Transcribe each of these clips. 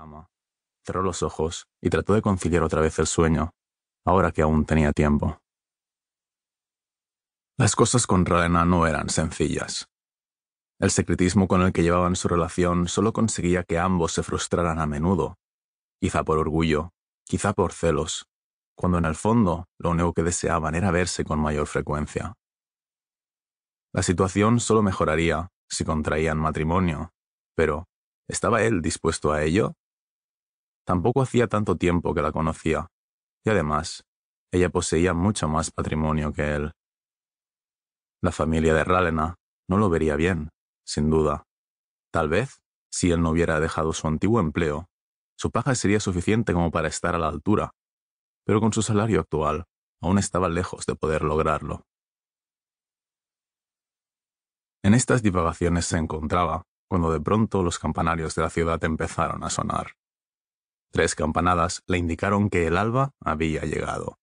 Ama. Cerró los ojos y trató de conciliar otra vez el sueño, ahora que aún tenía tiempo. Las cosas con Ralena no eran sencillas. El secretismo con el que llevaban su relación solo conseguía que ambos se frustraran a menudo, quizá por orgullo, quizá por celos, cuando en el fondo lo único que deseaban era verse con mayor frecuencia. La situación solo mejoraría si contraían matrimonio, pero ¿estaba él dispuesto a ello? Tampoco hacía tanto tiempo que la conocía, y además, ella poseía mucho más patrimonio que él. La familia de Ralena no lo vería bien, sin duda. Tal vez, si él no hubiera dejado su antiguo empleo, su paja sería suficiente como para estar a la altura, pero con su salario actual aún estaba lejos de poder lograrlo. En estas divagaciones se encontraba cuando de pronto los campanarios de la ciudad empezaron a sonar. Tres campanadas le indicaron que el alba había llegado.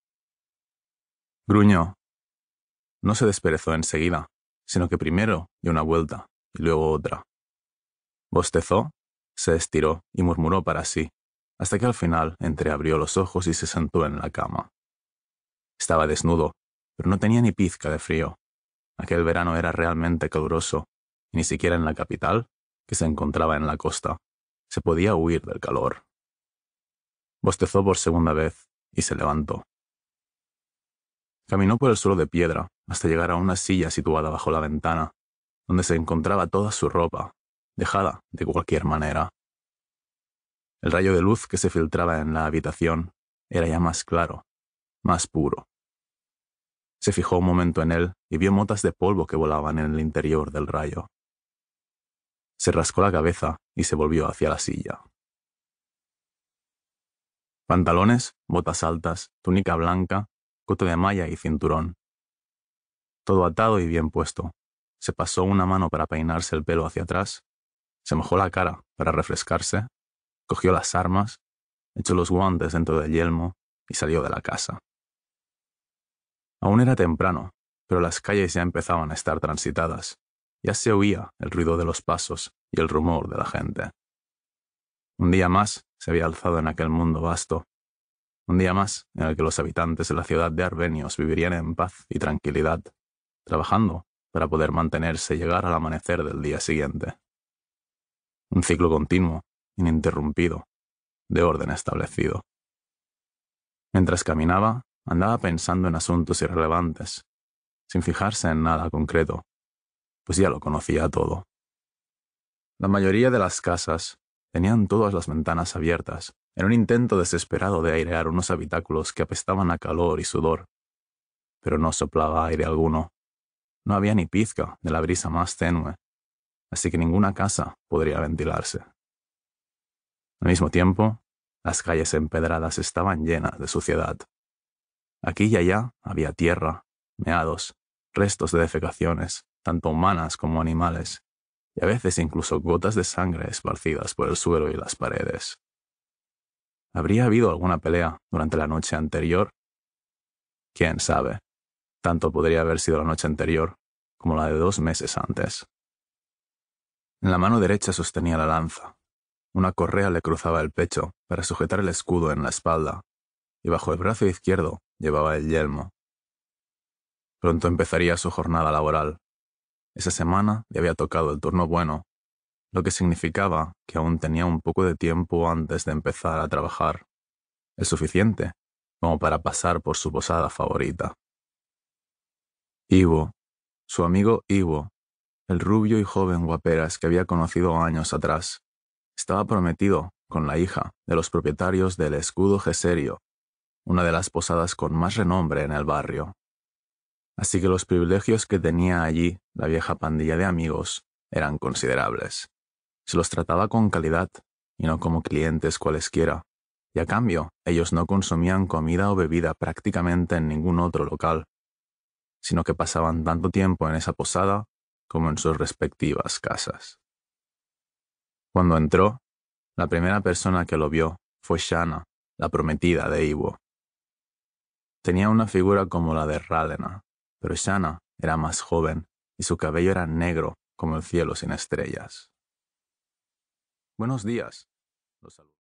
Gruñó. No se desperezó enseguida, sino que primero dio una vuelta y luego otra. Bostezó, se estiró y murmuró para sí, hasta que al final entreabrió los ojos y se sentó en la cama. Estaba desnudo, pero no tenía ni pizca de frío. Aquel verano era realmente caluroso, y ni siquiera en la capital, que se encontraba en la costa, se podía huir del calor. Bostezó por segunda vez y se levantó. Caminó por el suelo de piedra hasta llegar a una silla situada bajo la ventana, donde se encontraba toda su ropa, dejada de cualquier manera. El rayo de luz que se filtraba en la habitación era ya más claro, más puro. Se fijó un momento en él y vio motas de polvo que volaban en el interior del rayo. Se rascó la cabeza y se volvió hacia la silla. Pantalones, botas altas, túnica blanca, coto de malla y cinturón. Todo atado y bien puesto. Se pasó una mano para peinarse el pelo hacia atrás, se mojó la cara para refrescarse, cogió las armas, echó los guantes dentro del yelmo y salió de la casa. Aún era temprano, pero las calles ya empezaban a estar transitadas. Ya se oía el ruido de los pasos y el rumor de la gente. Un día más se había alzado en aquel mundo vasto. Un día más en el que los habitantes de la ciudad de Arbenios vivirían en paz y tranquilidad, trabajando para poder mantenerse y llegar al amanecer del día siguiente. Un ciclo continuo, ininterrumpido, de orden establecido. Mientras caminaba, andaba pensando en asuntos irrelevantes, sin fijarse en nada concreto, pues ya lo conocía todo. La mayoría de las casas Tenían todas las ventanas abiertas, en un intento desesperado de airear unos habitáculos que apestaban a calor y sudor. Pero no soplaba aire alguno. No había ni pizca de la brisa más tenue, así que ninguna casa podría ventilarse. Al mismo tiempo, las calles empedradas estaban llenas de suciedad. Aquí y allá había tierra, meados, restos de defecaciones, tanto humanas como animales, y a veces incluso gotas de sangre esparcidas por el suelo y las paredes. ¿Habría habido alguna pelea durante la noche anterior? Quién sabe. Tanto podría haber sido la noche anterior como la de dos meses antes. En la mano derecha sostenía la lanza. Una correa le cruzaba el pecho para sujetar el escudo en la espalda, y bajo el brazo izquierdo llevaba el yelmo. Pronto empezaría su jornada laboral, esa semana le había tocado el turno bueno, lo que significaba que aún tenía un poco de tiempo antes de empezar a trabajar, el suficiente como para pasar por su posada favorita. Ivo, su amigo Ivo, el rubio y joven guaperas que había conocido años atrás, estaba prometido con la hija de los propietarios del Escudo Geserio, una de las posadas con más renombre en el barrio. Así que los privilegios que tenía allí la vieja pandilla de amigos, eran considerables. Se los trataba con calidad y no como clientes cualesquiera, y a cambio ellos no consumían comida o bebida prácticamente en ningún otro local, sino que pasaban tanto tiempo en esa posada como en sus respectivas casas. Cuando entró, la primera persona que lo vio fue Shana, la prometida de Ivo. Tenía una figura como la de Ralena, pero Shana era más joven y su cabello era negro como el cielo sin estrellas. Buenos días. Los